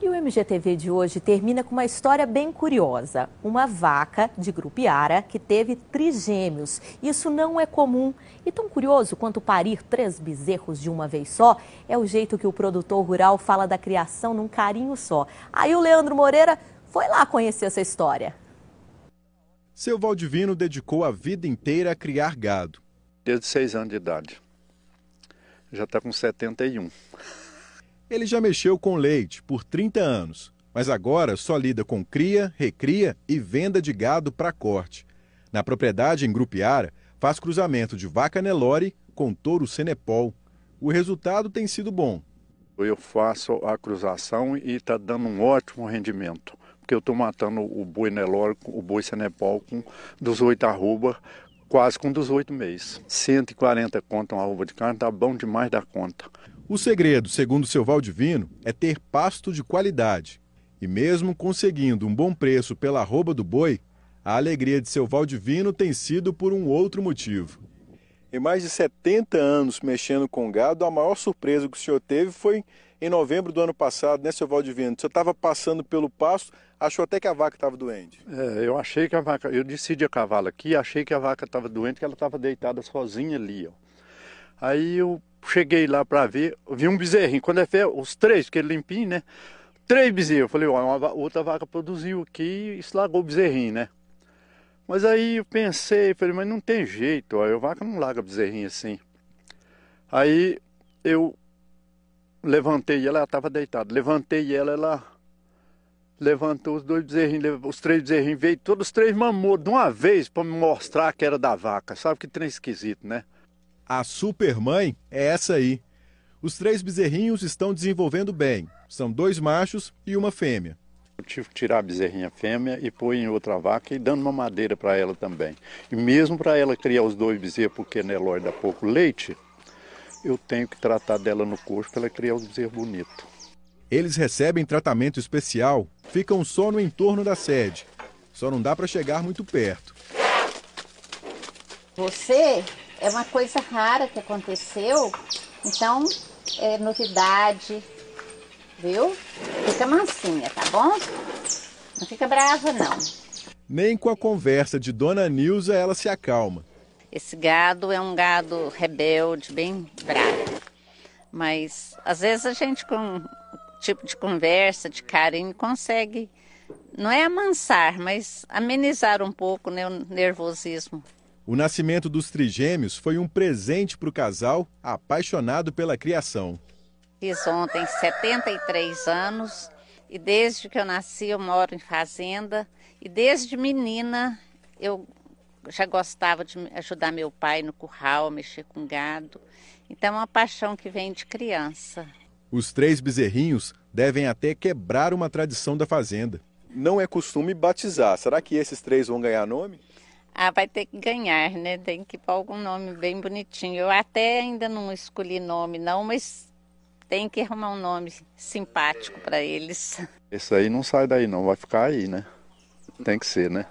E o MGTV de hoje termina com uma história bem curiosa. Uma vaca de grupiara que teve trigêmeos. Isso não é comum. E tão curioso quanto parir três bezerros de uma vez só é o jeito que o produtor rural fala da criação num carinho só. Aí o Leandro Moreira foi lá conhecer essa história. Seu Valdivino dedicou a vida inteira a criar gado. Desde seis anos de idade. Já está com 71. Ele já mexeu com leite por 30 anos, mas agora só lida com cria, recria e venda de gado para corte. Na propriedade em Grupiara, faz cruzamento de vaca Nelore com touro Senepol. O resultado tem sido bom. Eu faço a cruzação e está dando um ótimo rendimento, porque eu estou matando o boi Nelore, o boi Senepol com 18 arruba quase com 18 meses. 140 conto uma arruba de carne, está bom demais da conta. O segredo, segundo seu Valdivino, é ter pasto de qualidade. E mesmo conseguindo um bom preço pela arroba do boi, a alegria de seu Valdivino tem sido por um outro motivo. Em mais de 70 anos mexendo com gado, a maior surpresa que o senhor teve foi em novembro do ano passado, né, seu Valdivino? O senhor estava passando pelo pasto, achou até que a vaca estava doente. É, eu achei que a vaca, eu decidi a cavalo aqui, achei que a vaca estava doente, que ela estava deitada sozinha ali, ó. Aí eu cheguei lá para ver, vi um bezerrinho. Quando é fé, os três, que ele é limpinho, né? Três bezerros. Eu falei, ó, uma, outra vaca produziu aqui e estragou o bezerrinho, né? Mas aí eu pensei, falei, mas não tem jeito, ó, a vaca não larga bezerrinho assim. Aí eu levantei ela, ela estava deitada. Levantei ela, ela levantou os dois bezerrinhos, os três bezerrinhos, veio todos os três mamou de uma vez para me mostrar que era da vaca. Sabe que trem esquisito, né? A supermãe é essa aí. Os três bezerrinhos estão desenvolvendo bem. São dois machos e uma fêmea. Eu tive que tirar a bezerrinha fêmea e pôr em outra vaca e dando uma madeira para ela também. E mesmo para ela criar os dois bezerros, porque Nelói é dá pouco leite, eu tenho que tratar dela no coxo para ela criar os bezerros bonitos. Eles recebem tratamento especial, ficam só no entorno da sede. Só não dá para chegar muito perto. Você é uma coisa rara que aconteceu, então é novidade, viu? Fica mansinha, tá bom? Não fica brava, não. Nem com a conversa de Dona Nilza ela se acalma. Esse gado é um gado rebelde, bem bravo. Mas às vezes a gente com tipo de conversa, de carinho, consegue não é amansar, mas amenizar um pouco né, o nervosismo o nascimento dos trigêmeos foi um presente para o casal apaixonado pela criação. Fiz ontem 73 anos e desde que eu nasci eu moro em fazenda e desde menina eu já gostava de ajudar meu pai no curral, mexer com gado. Então é uma paixão que vem de criança. Os três bezerrinhos devem até quebrar uma tradição da fazenda. Não é costume batizar. Será que esses três vão ganhar nome? Ah, vai ter que ganhar, né? Tem que pôr algum nome bem bonitinho. Eu até ainda não escolhi nome, não, mas tem que arrumar um nome simpático para eles. Esse aí não sai daí, não. Vai ficar aí, né? Tem que ser, né?